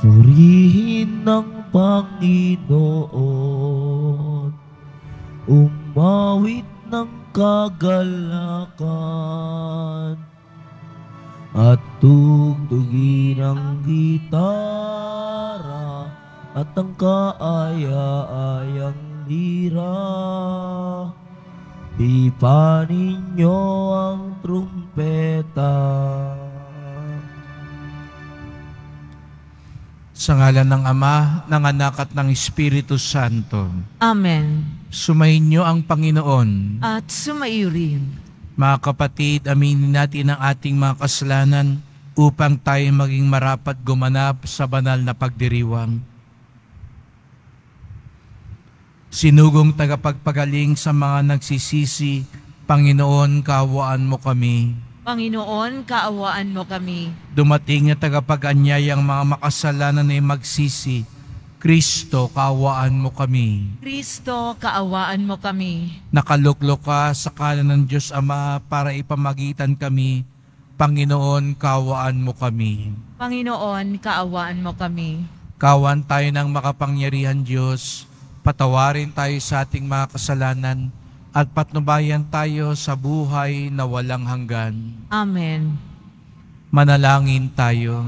Purihin ng Panginoon, umawit ng kagalakan at tugtugin ang gitara at ang kaaya-ayang lira. Pipanin nyo ang trumpeta. Sa ngalan ng Ama, ng Anak at ng Espiritu Santo. Amen. Sumainyo ang Panginoon. At sumaiyo rin. Mga kapatid, aminin natin ang ating mga kasalanan upang tayo maging marapat gumanap sa banal na pagdiriwang. Sinugong tagapagpagaling sa mga nagsisisi, Panginoon, kawaan mo kami. Panginoon, kaawaan mo kami. Dumating na tagapag-anyayang mga makasalanan ay magsisi. Kristo, kaawaan mo kami. Kristo, kaawaan mo kami. Nakaluklok ka sa kanan ng Diyos Ama para ipamagitan kami. Panginoon, kaawaan mo kami. Panginoon, kaawaan mo kami. Kawan tayo ng makapangyarihan Diyos. Patawarin tayo sa ating mga kasalanan at patnubayan tayo sa buhay na walang hanggan. Amen. Manalangin tayo.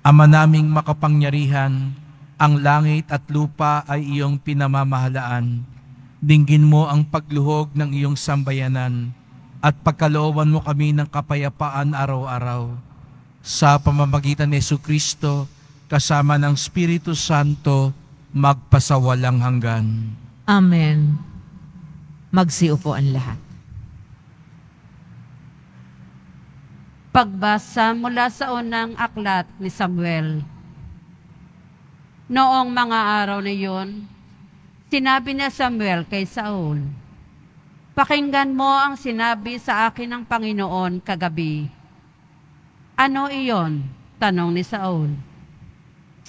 Ama naming makapangyarihan, ang langit at lupa ay iyong pinamamahalaan. Dinggin mo ang pagluhog ng iyong sambayanan at pagkalooban mo kami ng kapayapaan araw-araw. Sa pamamagitan ni Yesu Kristo, kasama ng Espiritu Santo, magpasawalang hanggan. Amen. Magsiupo ang lahat. Pagbasa mula sa unang aklat ni Samuel. Noong mga araw na iyon, sinabi na Samuel kay Saul, Pakinggan mo ang sinabi sa akin ng Panginoon kagabi. Ano iyon? Tanong ni Saul.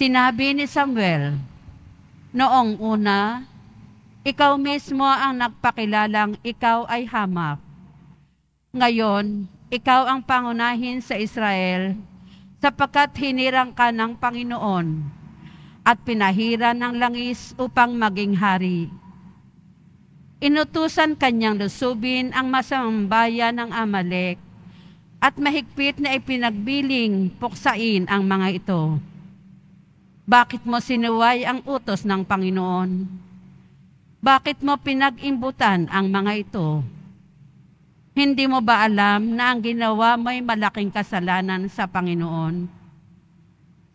Sinabi ni Samuel, Noong una, ikaw mismo ang nagpakilalang ikaw ay hamak. Ngayon, ikaw ang pangunahin sa Israel sapagkat hinirang ka ng Panginoon at pinahiran ng langis upang maging hari. Inutusan kanyang lusubin ang masamang bayan ng Amalek at mahigpit na ipinagbiling puksain ang mga ito. Bakit mo sinuway ang utos ng Panginoon? Bakit mo pinag-imbutan ang mga ito? Hindi mo ba alam na ang ginawa mo'y malaking kasalanan sa Panginoon?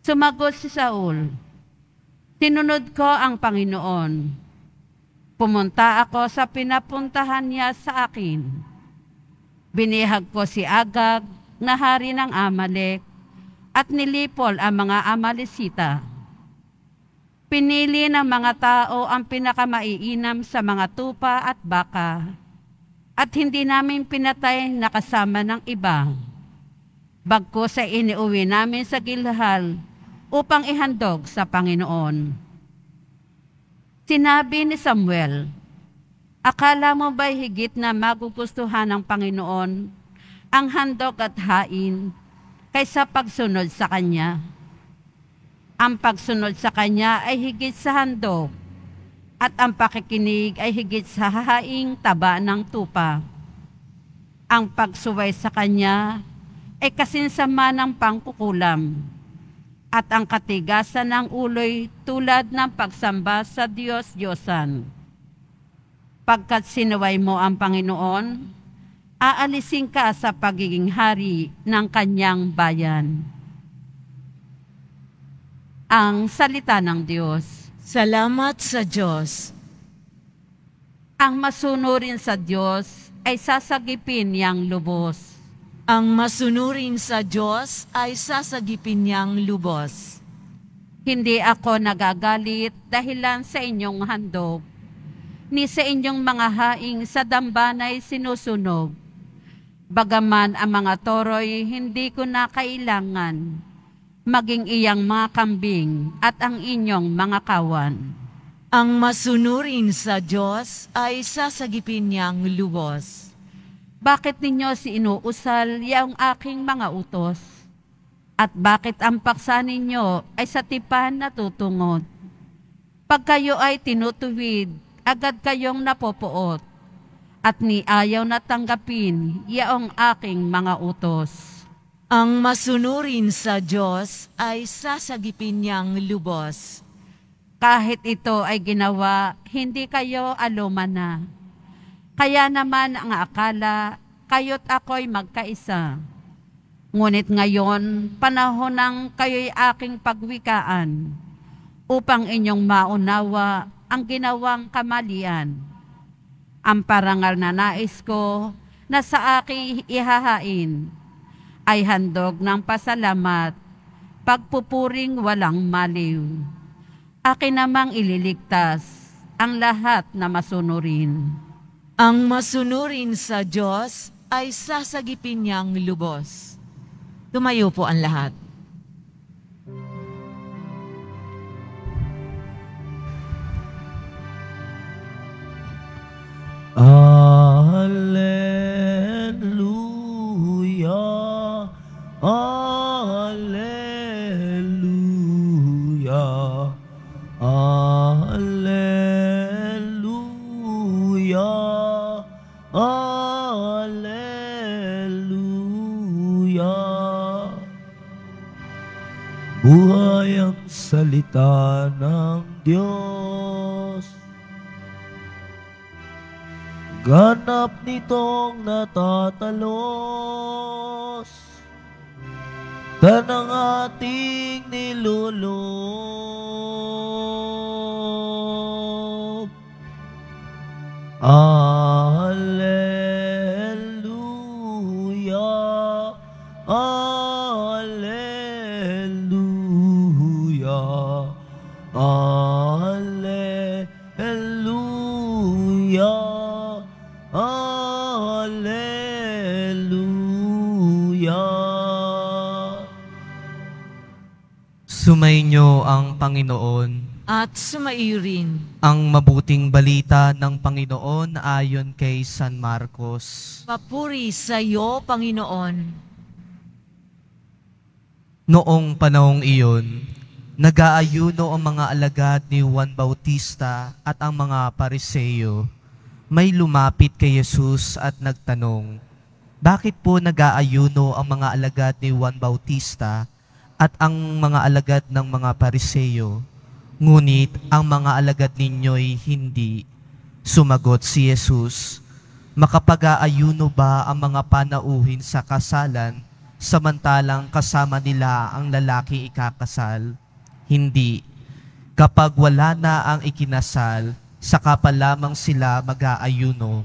Sumagot si Saul, Tinunod ko ang Panginoon. Pumunta ako sa pinapuntahan niya sa akin. Binihag ko si Agag na hari ng Amalek at nilipol ang mga Amalisita. Pinili ng mga tao ang pinakamaiinam sa mga tupa at baka, at hindi namin pinatay nakasama kasama ng iba. Bagko sa iniuwi namin sa Gilhal upang ihandog sa Panginoon. Sinabi ni Samuel, Akala mo ba'y higit na magugustuhan ng Panginoon ang handog at hain kaysa pagsunod sa Kanya? Ang pagsunod sa Kanya ay higit sa handog, at ang pakikinig ay higit sa hahaing taba ng tupa. Ang pagsuway sa Kanya ay kasinsama ng pangkukulam, at ang katigasan ng uloy tulad ng pagsamba sa Diyos-Diyosan. Pagkat sinuway mo ang Panginoon, aalisin ka sa pagiging hari ng kanyang bayan ang salita ng Diyos. Salamat sa Diyos. Ang masunurin sa Diyos ay sasagipin niyang lubos. Ang masunurin sa Diyos ay sasagipin niyang lubos. Hindi ako nagagalit dahilan sa inyong handog, ni sa inyong mga haing sa dambanay sinusunog. Bagaman ang mga toroy, hindi ko na kailangan maging iyang mga kambing at ang inyong mga kawan. Ang masunurin sa Diyos ay sasagipin niyang lubos. Bakit ninyo si inuusal yaong aking mga utos? At bakit ang paksa ninyo ay sa tipan natutungod? Pag kayo ay tinutuwid, agad kayong napopoot at ni ayaw natanggapin yaong aking mga utos. Ang masunurin sa Diyos ay sasagipin niyang lubos. Kahit ito ay ginawa, hindi kayo aluma na. Kaya naman ang akala, kayo't ako'y magkaisa. Ngunit ngayon, panahon ng kayo'y aking pagwikaan, upang inyong maunawa ang ginawang kamalian. Ang parangal na nais ko na sa aking ihahain, ay handog ng pasalamat, pagpupuring walang maliw. Akin namang ililigtas ang lahat na masunurin. Ang masunurin sa Diyos ay sasagipin niyang lubos. Tumayo po ang lahat. Ang mabuting balita ng Panginoon ayon kay San Marcos. Papuri sa iyo, Panginoon. Noong panahong iyon, nag-aayuno ang mga alagad ni Juan Bautista at ang mga pariseyo. May lumapit kay Jesus at nagtanong, Bakit po nag-aayuno ang mga alagad ni Juan Bautista at ang mga alagad ng mga pariseyo? Ngunit ang mga alagad ninyo'y hindi. Sumagot si Jesus, Makapag-aayuno ba ang mga panauhin sa kasalan samantalang kasama nila ang lalaki ikakasal? Hindi. Kapag wala na ang ikinasal, saka pa lamang sila mag-aayuno.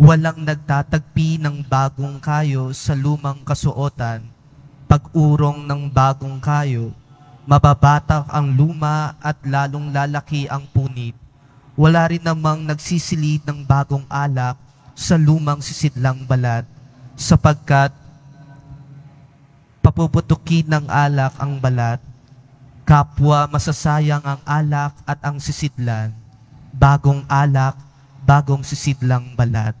Walang nagtatagpi ng bagong kayo sa lumang kasuotan, pag-urong ng bagong kayo Mababatak ang luma at lalong lalaki ang punit. Wala rin namang nagsisilid ng bagong alak sa lumang sisidlang balat sapagkat papuputukin ng alak ang balat, kapwa masasayang ang alak at ang sisidlan, bagong alak, bagong sisidlang balat.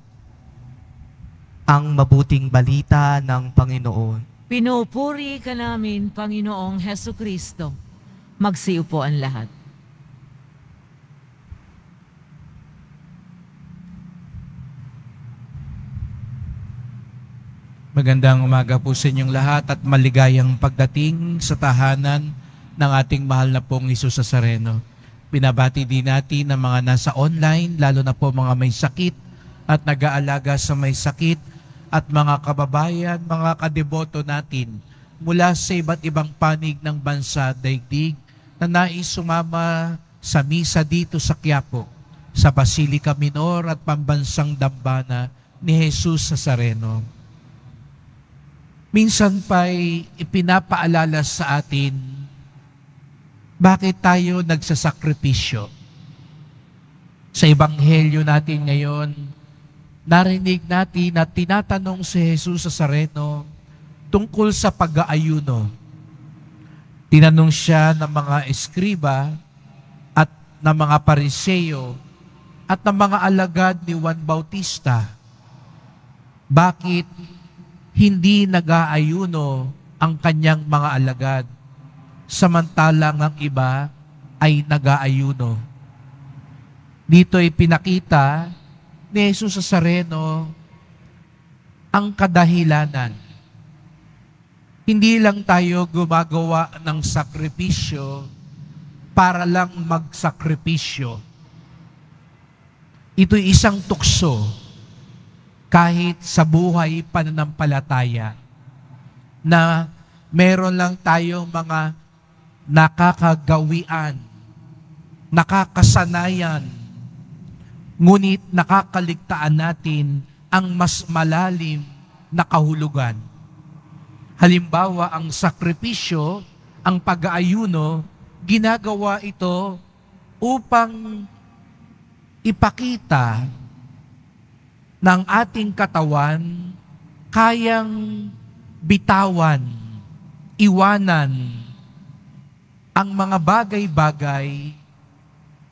Ang mabuting balita ng Panginoon. Pinupuri ka namin, Panginoong Heso Kristo. Magsiupo ang lahat. Magandang umaga po sa inyong lahat at maligayang pagdating sa tahanan ng ating mahal na pong Isus sa Sareno. Binabati din natin ang mga nasa online, lalo na po mga may sakit at nag-aalaga sa may sakit at mga kababayan, mga kadeboto natin mula sa iba't ibang panig ng bansa daigdig na nais sumama sa misa dito sa Quiapo, sa Basilica Minor at Pambansang Dambana ni Jesus Sareno. Minsan pa'y ipinapaalala sa atin bakit tayo nagsasakripisyo. Sa Ebanghelyo natin ngayon, narinig natin na tinatanong si Jesus sa Sareno tungkol sa pag-aayuno. Tinanong siya ng mga eskriba at ng mga pariseyo at ng mga alagad ni Juan Bautista, bakit hindi nag-aayuno ang kanyang mga alagad samantalang ang iba ay nag-aayuno? Dito ay pinakita ni Jesus sa Sareno ang kadahilanan. Hindi lang tayo gumagawa ng sakripisyo para lang magsakripisyo. Ito'y isang tukso kahit sa buhay pananampalataya na meron lang tayong mga nakakagawian, nakakasanayan, Ngunit nakakaligtaan natin ang mas malalim na kahulugan. Halimbawa, ang sakripisyo, ang pag-aayuno, ginagawa ito upang ipakita ng ating katawan kayang bitawan, iwanan ang mga bagay-bagay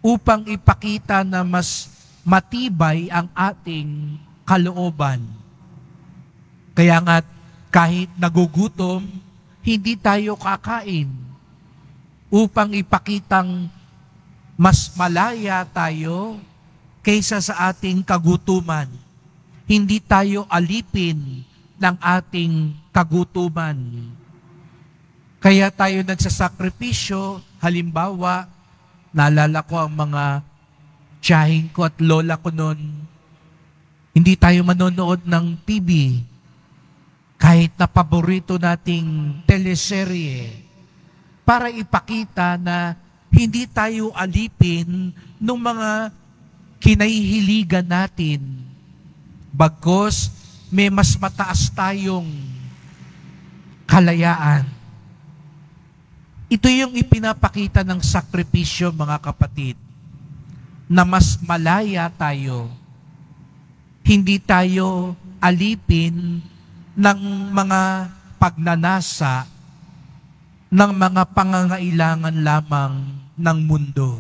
upang ipakita na mas matibay ang ating kalooban. Kaya nga kahit nagugutom, hindi tayo kakain upang ipakitang mas malaya tayo kaysa sa ating kagutuman. Hindi tayo alipin ng ating kagutuman. Kaya tayo nagsasakripisyo, halimbawa, naalala ko ang mga tiyahin ko at lola ko noon, hindi tayo manonood ng TV, kahit na paborito nating teleserye, para ipakita na hindi tayo alipin ng mga kinahihiligan natin. Bagkos, may mas mataas tayong kalayaan. Ito yung ipinapakita ng sakripisyo, mga kapatid na mas malaya tayo. Hindi tayo alipin ng mga pagnanasa ng mga pangangailangan lamang ng mundo.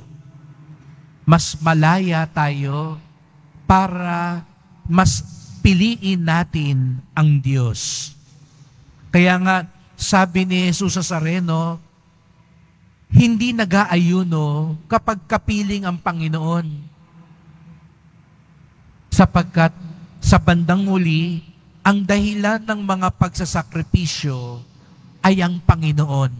Mas malaya tayo para mas piliin natin ang Diyos. Kaya nga, sabi ni Jesus sa Sareno, hindi nag-aayuno kapag kapiling ang Panginoon. Sapagkat sa bandang huli, ang dahilan ng mga pagsasakripisyo ay ang Panginoon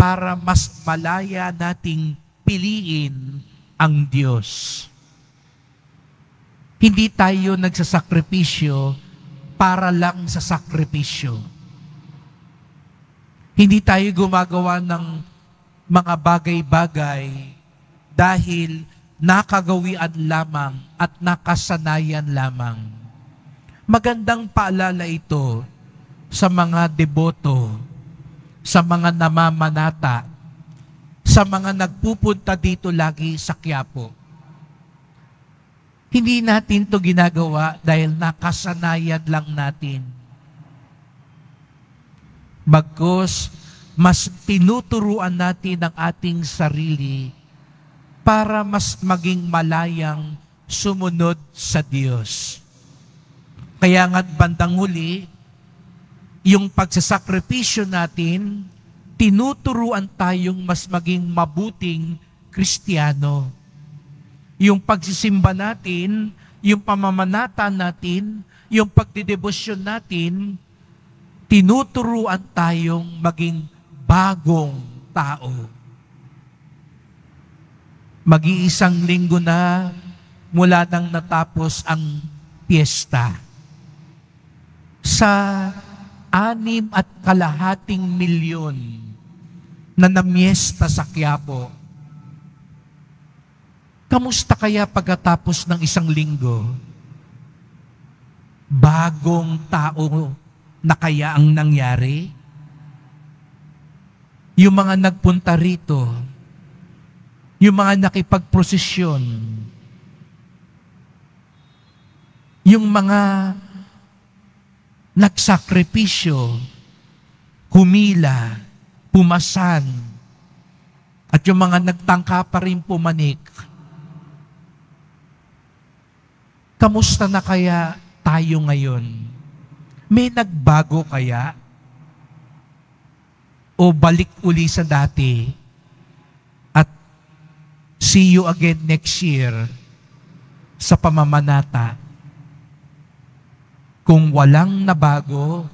para mas malaya nating piliin ang Diyos. Hindi tayo nagsasakripisyo para lang sa sakripisyo. Hindi tayo gumagawa ng mga bagay-bagay dahil nakagawian lamang at nakasanayan lamang. Magandang paalala ito sa mga deboto, sa mga namamanata, sa mga nagpupunta dito lagi sa Quiapo. Hindi natin to ginagawa dahil nakasanayan lang natin. Bagkos, mas tinuturuan natin ang ating sarili para mas maging malayang sumunod sa Diyos. Kaya nga't bandang huli, yung pagsasakripisyo natin, tinuturuan tayong mas maging mabuting Kristiyano. Yung pagsisimba natin, yung pamamanata natin, yung pagdidebosyon natin, tinuturuan tayong maging bagong tao. Mag-iisang linggo na mula nang natapos ang piyesta. Sa anim at kalahating milyon na namiesta sa Quiapo, kamusta kaya pagkatapos ng isang linggo? Bagong tao na kaya ang nangyari? yung mga nagpunta rito, yung mga nakipagprosesyon, yung mga nagsakripisyo, humila, pumasan, at yung mga nagtangka pa rin pumanik. Kamusta na kaya tayo ngayon? May nagbago kaya? o balik uli sa dati at see you again next year sa pamamanata. Kung walang nabago,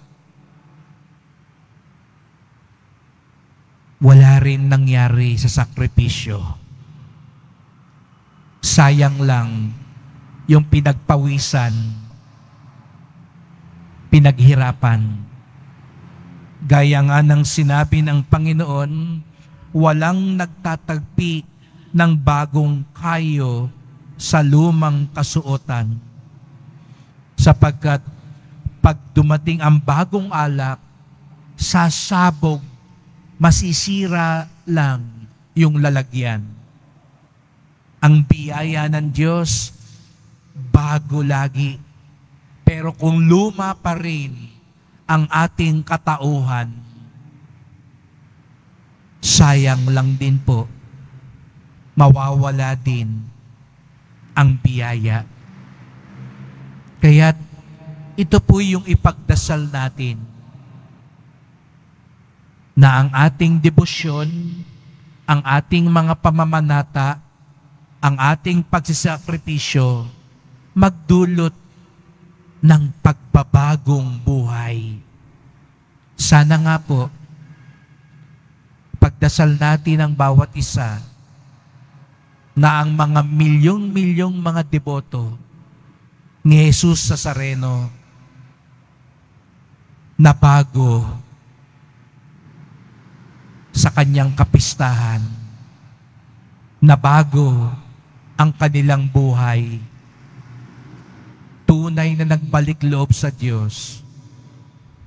wala rin nangyari sa sakripisyo. Sayang lang yung pinagpawisan, pinaghirapan, Gaya nga ng sinabi ng Panginoon, walang nagtatagpi ng bagong kayo sa lumang kasuotan. Sapagkat pag dumating ang bagong alak, sasabog, masisira lang yung lalagyan. Ang biyaya ng Diyos, bago lagi. Pero kung luma pa rin, ang ating katauhan. Sayang lang din po, mawawala din ang biyaya. Kaya ito po yung ipagdasal natin na ang ating debosyon, ang ating mga pamamanata, ang ating pagsisakripisyo, magdulot ng pagbabagong buhay. Sana nga po, pagdasal natin ang bawat isa na ang mga milyong-milyong mga deboto ni Jesus sa Sareno na bago sa kanyang kapistahan, na bago ang kanilang buhay tunay na nagbalik loob sa Diyos,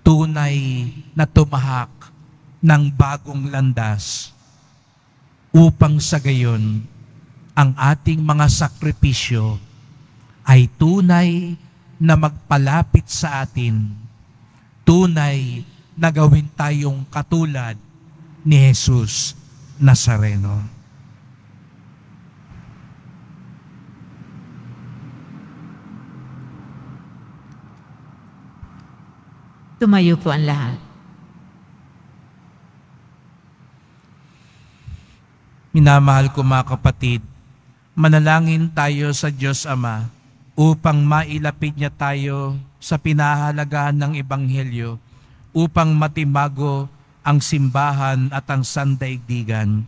tunay na tumahak ng bagong landas upang sa gayon ang ating mga sakripisyo ay tunay na magpalapit sa atin, tunay na gawin tayong katulad ni Jesus Nazareno. Tumayo po ang lahat. Minamahal ko mga kapatid, manalangin tayo sa Diyos Ama upang mailapit niya tayo sa pinahalagahan ng Ebanghelyo upang matimago ang simbahan at ang sandaigdigan.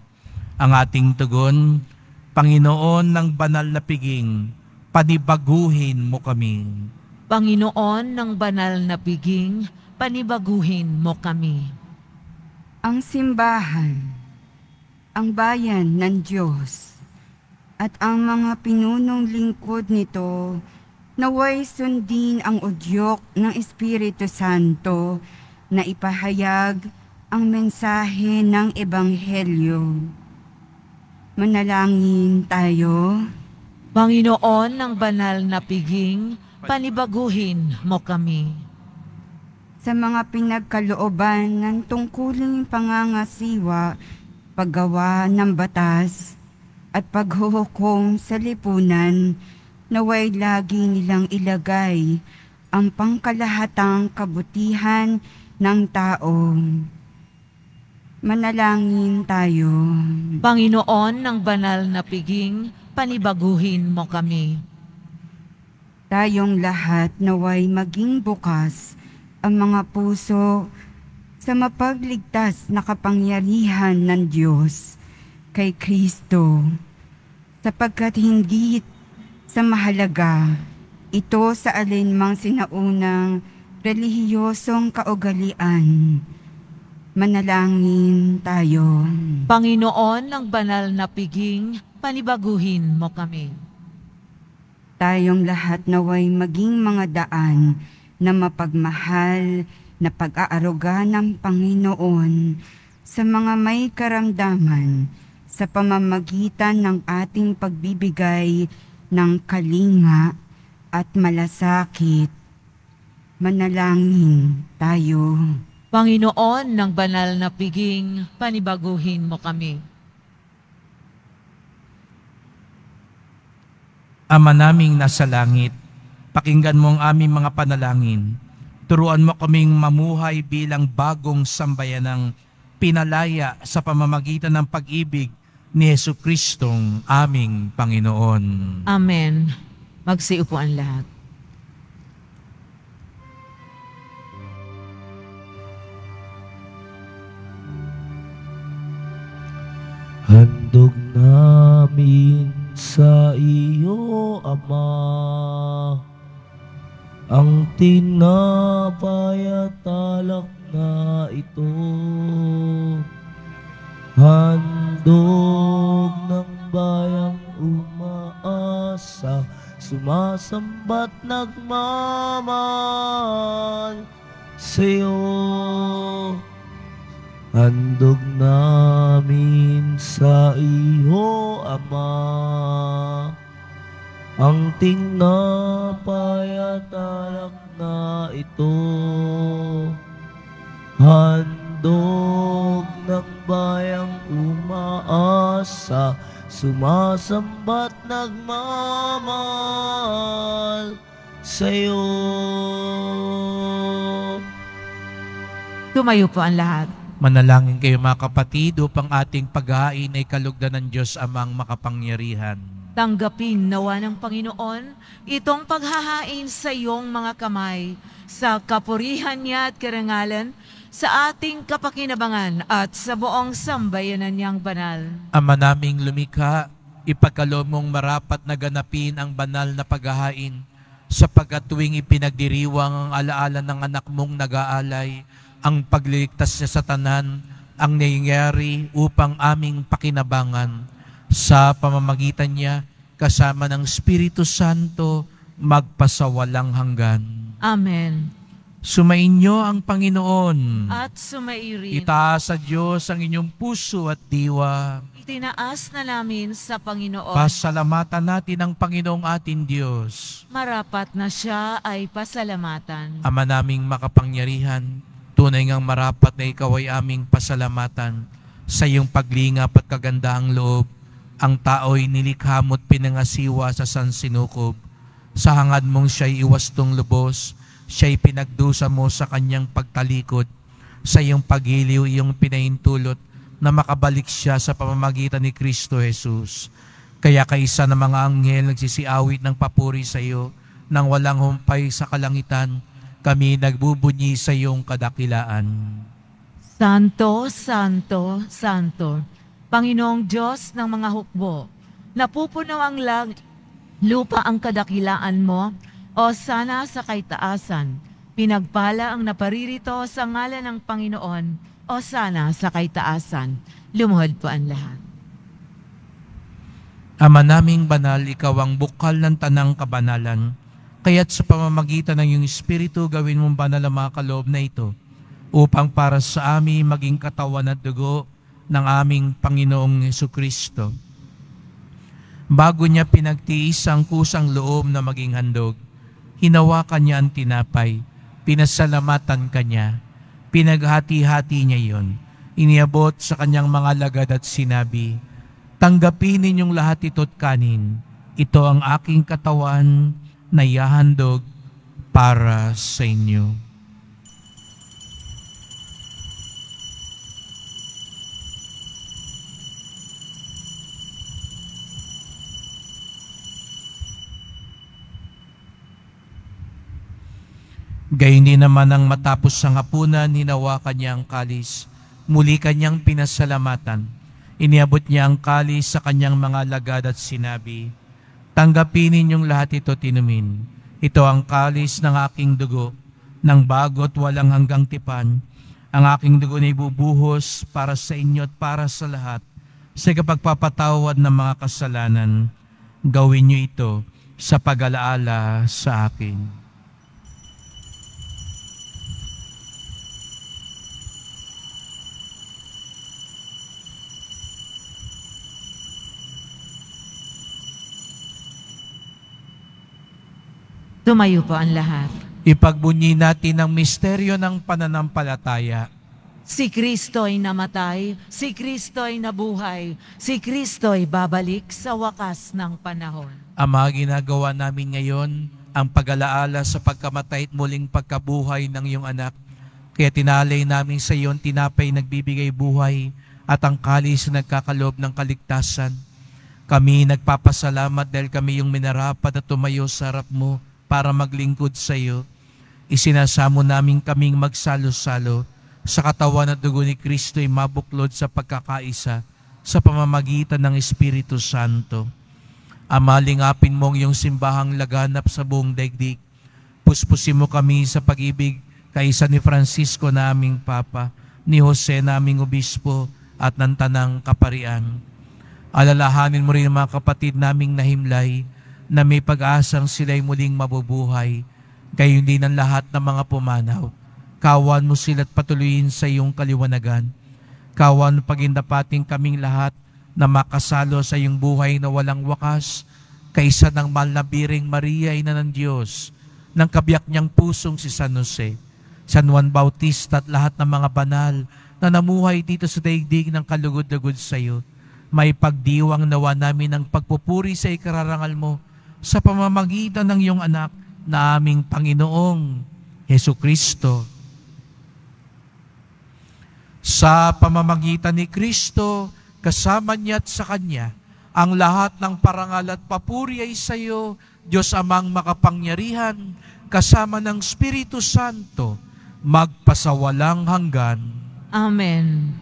Ang ating tugon, Panginoon ng banal na piging, panibaguhin mo kami. Panginoon ng banal na piging, panibaguhin mo kami. Ang simbahan, ang bayan ng Diyos, at ang mga pinunong lingkod nito naway sundin ang udyok ng Espiritu Santo na ipahayag ang mensahe ng Ebanghelyo. Manalangin tayo. Panginoon ng banal na piging, panibaguhin mo kami sa mga pinagkalooban ng tungkuling pangangasiwa, paggawa ng batas, at paghuhukom sa lipunan naway lagi nilang ilagay ang pangkalahatang kabutihan ng tao. Manalangin tayo. Panginoon ng banal na piging, panibaguhin mo kami. Tayong lahat naway maging bukas ang mga puso sa mapagligtas na kapangyarihan ng Diyos kay Kristo sapagkat hindi sa mahalaga ito sa alinmang sinaunang relihiyosong kaugalian. Manalangin tayo. Panginoon ng banal na piging, panibaguhin mo kami. Tayong lahat naway maging mga daan na mapagmahal na pag-aaruga ng Panginoon sa mga may karamdaman sa pamamagitan ng ating pagbibigay ng kalinga at malasakit. Manalangin tayo. Panginoon ng banal na piging, panibaguhin mo kami. Ama naming nasa langit, Pakinggan mo ang aming mga panalangin. Turuan mo kaming mamuhay bilang bagong sambayanang pinalaya sa pamamagitan ng pag-ibig ni Yesu Kristong aming Panginoon. Amen. Magsiupo Magsiupuan lahat. Handog namin sa iyo, Ama ang tinapay at na ito handog ng bayang umaasa sumasambat nagmamahal sa'yo handog namin sa iyo Ama ang tinapay at alak na ito, handog ng bayang umaasa, sumasambat nagmamahal sa'yo. Tumayo po ang lahat. Manalangin kayo mga kapatid upang ating pag paghain ay kalugdan ng Diyos amang makapangyarihan. Tanggapin nawa ng Panginoon itong paghahain sa iyong mga kamay sa kapurihan niya at karangalan sa ating kapakinabangan at sa buong sambayanan niyang banal. Ama naming lumikha, mong marapat na ganapin ang banal na paghahain sapagkat tuwing ipinagdiriwang ang alaala ng anak mong nag-aalay, ang pagliligtas niya sa tanan, ang nangyayari upang aming pakinabangan sa pamamagitan niya kasama ng Espiritu Santo magpasawalang hanggan. Amen. Sumainyo ang Panginoon. At sumairin. Itaas sa Diyos ang inyong puso at diwa. Itinaas na namin sa Panginoon. Pasalamatan natin ang Panginoong ating Diyos. Marapat na siya ay pasalamatan. Ama naming makapangyarihan, tunay ngang marapat na ikaw ay aming pasalamatan sa iyong paglingap at kagandahang loob ang tao'y nilikha mo't pinangasiwa sa sansinukob. Sa hangad mong siya'y iwastong lubos, siya'y pinagdusa mo sa kanyang pagtalikod. Sa iyong pagiliw, iyong pinaintulot na makabalik siya sa pamamagitan ni Kristo Jesus. Kaya kaisa ng mga anghel nagsisiawit ng papuri sa iyo nang walang humpay sa kalangitan, kami nagbubunyi sa iyong kadakilaan. Santo, Santo, Santo, Panginoong Diyos ng mga hukbo, napupuno ang lag, lupa ang kadakilaan mo, o sana sa kaitaasan. Pinagpala ang naparirito sa ngalan ng Panginoon, o sana sa kaitaasan. Lumuhod po ang lahat. Ama naming banal, ikaw ang bukal ng tanang kabanalan. Kaya't sa pamamagitan ng iyong Espiritu, gawin mong banal ang mga kaloob na ito, upang para sa amin maging katawan at dugo ng aming Panginoong Yesu Kristo. Bago niya pinagtiis ang kusang loob na maging handog, hinawakan niya ang tinapay, pinasalamatan kanya, pinaghati-hati niya yon, iniabot sa kanyang mga lagad at sinabi, Tanggapin ninyong lahat ito't kanin, ito ang aking katawan na ihahandog para sa inyo. Gayun din naman ang matapos sa hapunan, hinawakan niya ang kalis. Muli kanyang pinasalamatan. Iniabot niya ang kalis sa kanyang mga lagad at sinabi, Tanggapin ninyong lahat ito tinumin. Ito ang kalis ng aking dugo, ng bagot walang hanggang tipan. Ang aking dugo na ibubuhos para sa inyo at para sa lahat sa kapagpapatawad ng mga kasalanan. Gawin niyo ito sa pag-alaala sa akin. Tumayo po ang lahat. Ipagbunyi natin ang misteryo ng pananampalataya. Si Kristo ay namatay, si Kristo ay nabuhay, si Kristo ay babalik sa wakas ng panahon. Ama, ginagawa namin ngayon ang pag-alaala sa pagkamatay at muling pagkabuhay ng iyong anak. Kaya tinalay namin sa iyo ang tinapay nagbibigay buhay at ang kalis na nagkakalob ng kaligtasan. Kami nagpapasalamat dahil kami yung minarapat at tumayo sa harap mo para maglingkod sa iyo, isinasamo namin kaming magsalo-salo sa katawan at dugo ni Kristo ay mabuklod sa pagkakaisa sa pamamagitan ng Espiritu Santo. Amalingapin mong iyong simbahang laganap sa buong daigdig. Puspusin mo kami sa pag-ibig kaisa ni Francisco naming Papa, ni Jose naming Obispo, at ng Tanang Kaparian. Alalahanin mo rin mga kapatid naming nahimlay na may pag-asang sila'y muling mabubuhay, gayon din ang lahat ng mga pumanaw. Kawan mo sila't patuloyin sa iyong kaliwanagan. Kawan mo pagindapating kaming lahat na makasalo sa iyong buhay na walang wakas, kaysa ng malabiring Maria, ina ng Diyos, ng kabiyak niyang pusong si San Jose, San Juan Bautista at lahat ng mga banal na namuhay dito sa daigdig ng kalugod-lugod sa iyo. May pagdiwang nawa namin ng pagpupuri sa ikararangal mo, sa pamamagitan ng iyong anak na aming Panginoong Heso Kristo. Sa pamamagitan ni Kristo, kasama niya at sa Kanya, ang lahat ng parangal at papuri ay sa iyo, Diyos amang makapangyarihan, kasama ng Espiritu Santo, magpasawalang hanggan. Amen.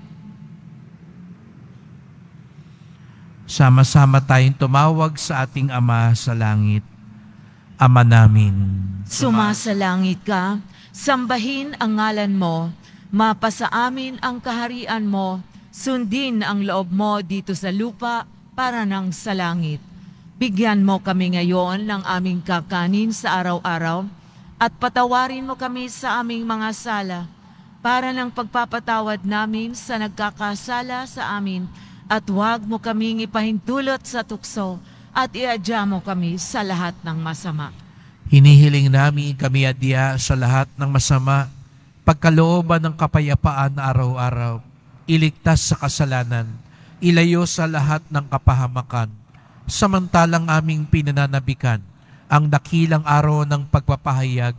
Sama-sama tayong tumawag sa ating Ama sa langit. Ama namin, sumasalangit ka, sambahin ang ngalan mo, mapasa amin ang kaharian mo, sundin ang loob mo dito sa lupa para nang sa langit. Bigyan mo kami ngayon ng aming kakanin sa araw-araw at patawarin mo kami sa aming mga sala para ng pagpapatawad namin sa nagkakasala sa amin at huwag mo kaming ipahintulot sa tukso at iadya mo kami sa lahat ng masama. Hinihiling namin kami adya sa lahat ng masama, pagkalooban ng kapayapaan araw-araw, iligtas sa kasalanan, ilayo sa lahat ng kapahamakan, samantalang aming pinananabikan ang dakilang araw ng pagpapahayag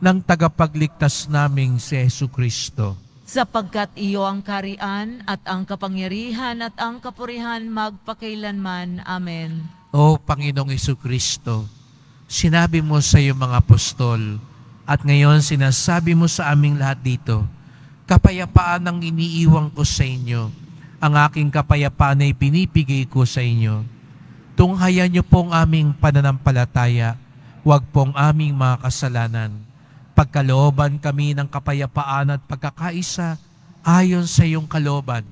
ng tagapagligtas naming si Yesu Kristo sapagkat iyo ang karian at ang kapangyarihan at ang kapurihan magpakailanman. Amen. O Panginoong Iso Kristo, sinabi mo sa iyong mga apostol at ngayon sinasabi mo sa aming lahat dito, kapayapaan ang iniiwang ko sa inyo, ang aking kapayapaan ay binibigay ko sa inyo. Tunghayan niyo pong aming pananampalataya, huwag pong aming mga kasalanan Pagkalooban kami ng kapayapaan at pagkakaisa ayon sa iyong kalooban,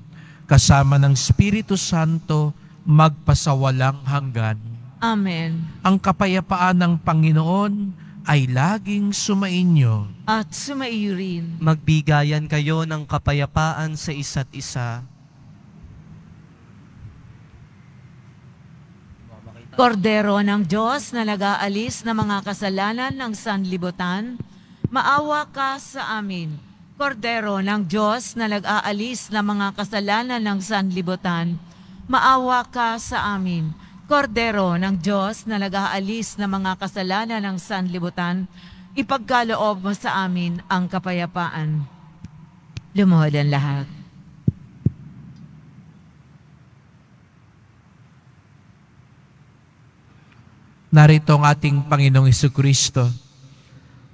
kasama ng Espiritu Santo magpasawalang hanggan. Amen. Ang kapayapaan ng Panginoon ay laging sumainyo. At sumaiyo rin. Magbigayan kayo ng kapayapaan sa isa't isa. Kordero ng Diyos na nag-aalis ng mga kasalanan ng sanlibutan, maawa ka sa amin. Kordero ng Diyos na nag-aalis ng mga kasalanan ng sanlibutan, maawa ka sa amin. Kordero ng Diyos na nag-aalis ng mga kasalanan ng sanlibutan, ipagkaloob mo sa amin ang kapayapaan. Lumuhod ang lahat. Narito ang ating Panginoong Kristo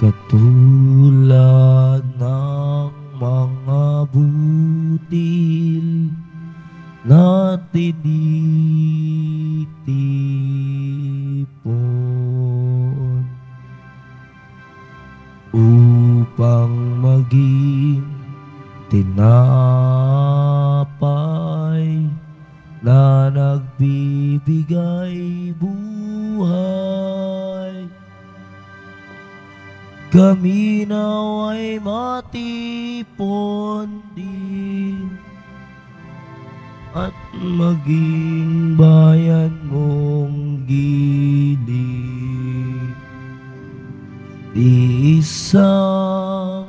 个毒。isang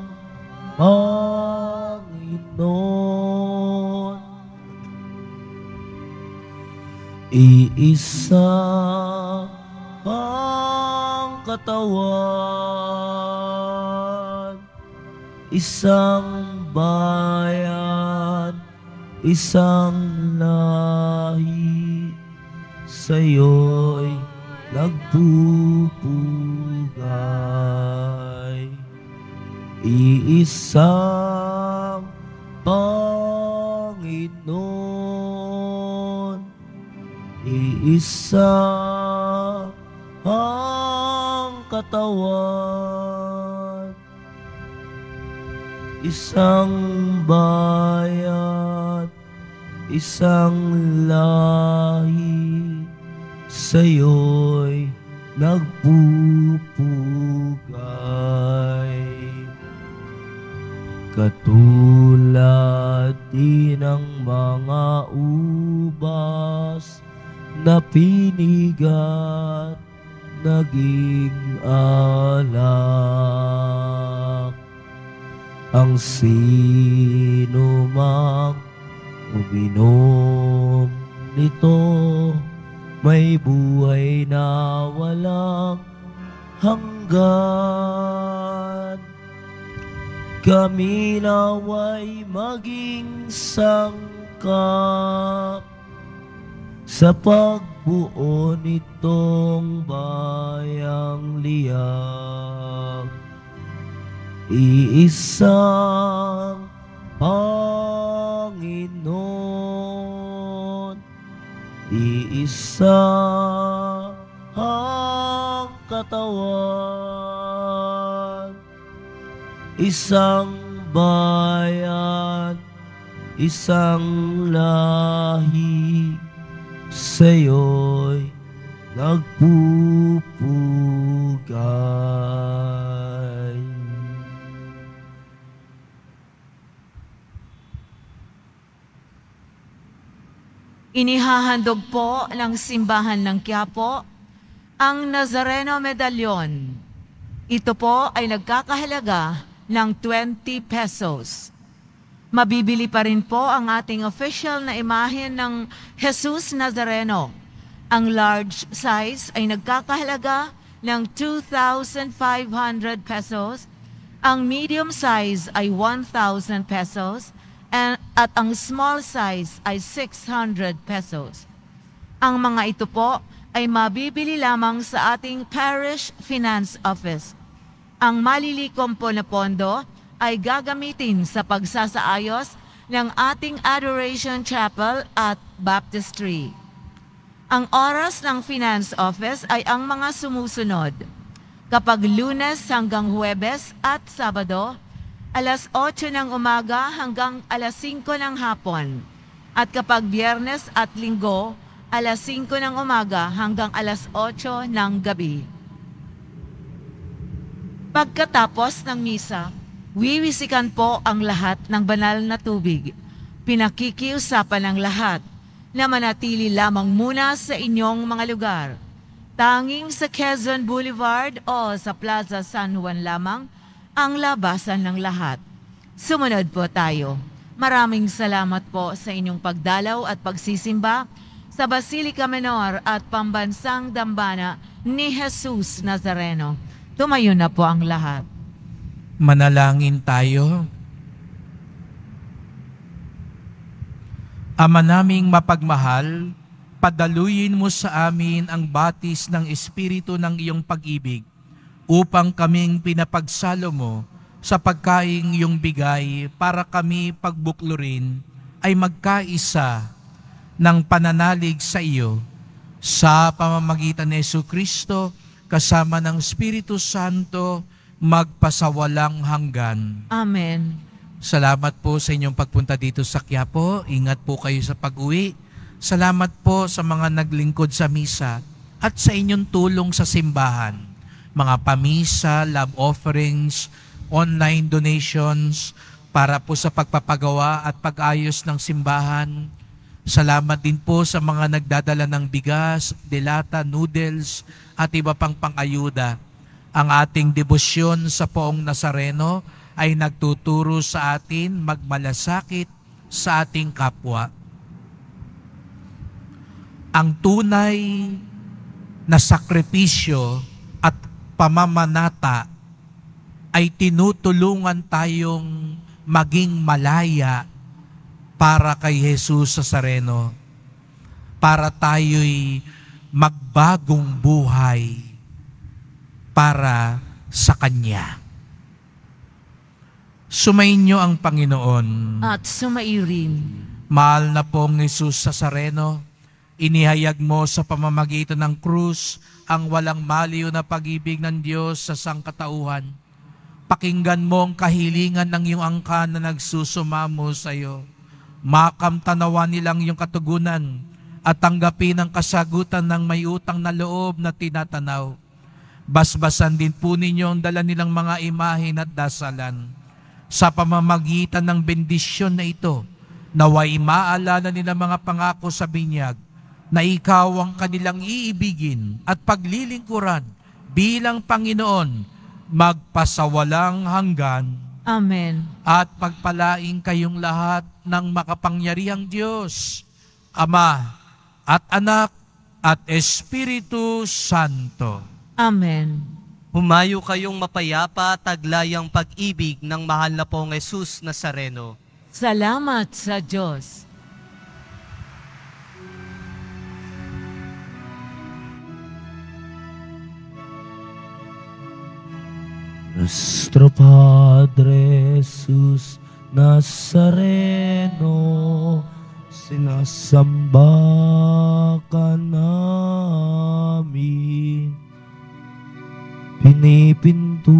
Panginoon Iisa ang katawan Isang bayan Isang lahi Sa'yo'y nagpupunta isang Panginoon, iisa ang katawan, isang bayat, isang lahi, sa'yo'y nagpunan. maging anak ang sino mang uminom nito may buhay na walang hanggan kami naway maging sangkap sa pag buo nitong bayang liyak. Iisang Panginoon, iisang ang katawan, isang bayan, isang lahi sa'yo'y nagpupugay. Inihahandog po ng simbahan ng Quiapo ang Nazareno Medallion. Ito po ay nagkakahalaga ng 20 pesos. Mabibili pa rin po ang ating official na imahe ng Jesus Nazareno. Ang large size ay nagkakahalaga ng 2,500 pesos, ang medium size ay 1,000 pesos, and, at ang small size ay 600 pesos. Ang mga ito po ay mabibili lamang sa ating Parish Finance Office. Ang malilikom po na pondo ay gagamitin sa pagsasaayos ng ating Adoration Chapel at Baptistry. Ang oras ng Finance Office ay ang mga sumusunod. Kapag lunes hanggang huwebes at sabado, alas 8 ng umaga hanggang alas 5 ng hapon. At kapag biyernes at linggo, alas 5 ng umaga hanggang alas 8 ng gabi. Pagkatapos ng misa, Wiwisikan po ang lahat ng banal na tubig. Pinakikiusapan ang lahat na manatili lamang muna sa inyong mga lugar. Tanging sa Quezon Boulevard o sa Plaza San Juan lamang ang labasan ng lahat. Sumunod po tayo. Maraming salamat po sa inyong pagdalaw at pagsisimba sa Basilica Menor at Pambansang Dambana ni Jesus Nazareno. Tumayo na po ang lahat. Manalangin tayo. Ama naming mapagmahal, padaluyin mo sa amin ang batis ng Espiritu ng iyong pag-ibig upang kaming pinapagsalo mo sa pagkain iyong bigay para kami pagbuklurin ay magkaisa ng pananalig sa iyo sa pamamagitan ni Yesu Kristo kasama ng Espiritu Santo magpasawalang hanggan. Amen. Salamat po sa inyong pagpunta dito sa Quiapo. Ingat po kayo sa pag-uwi. Salamat po sa mga naglingkod sa misa at sa inyong tulong sa simbahan. Mga pamisa, love offerings, online donations para po sa pagpapagawa at pag-ayos ng simbahan. Salamat din po sa mga nagdadala ng bigas, delata, noodles at iba pang pangayuda ang ating debosyon sa poong Nazareno ay nagtuturo sa atin magmalasakit sa ating kapwa. Ang tunay na sakripisyo at pamamanata ay tinutulungan tayong maging malaya para kay Jesus sa sareno, para tayo'y magbagong buhay para sa Kanya. Sumayin niyo ang Panginoon. At sumairin. Mahal na pong Isus sa Sareno, inihayag mo sa pamamagitan ng krus ang walang maliw na pag-ibig ng Diyos sa sangkatauhan. Pakinggan mo ang kahilingan ng iyong angkan na nagsusumamo sa iyo. Makamtanawan nilang iyong katugunan at tanggapin ang kasagutan ng may utang na loob na tinatanaw. Basbasan din po ninyo ang dala nilang mga imahin at dasalan sa pamamagitan ng bendisyon na ito naway maalala nila mga pangako sa binyag na ikaw ang kanilang iibigin at paglilingkuran bilang Panginoon magpasawalang hanggan. Amen. At pagpalaing kayong lahat ng makapangyarihang Diyos, Ama at Anak at Espiritu Santo. Amen. Humayo kayong mapayapa taglayang pag-ibig ng mahal na pong Jesus Nazareno. Salamat sa Diyos. Nuestro Padre Jesus Nazareno, sinasamba ka namin. Pinipinto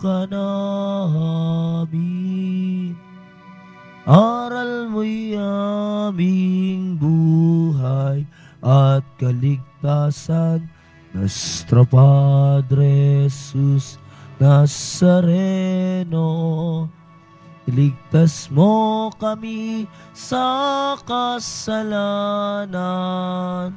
ka namin Aral mo'y aming buhay At kaligtasan Nuestro Padre Jesus Nazareno Iligtas mo kami sa kasalanan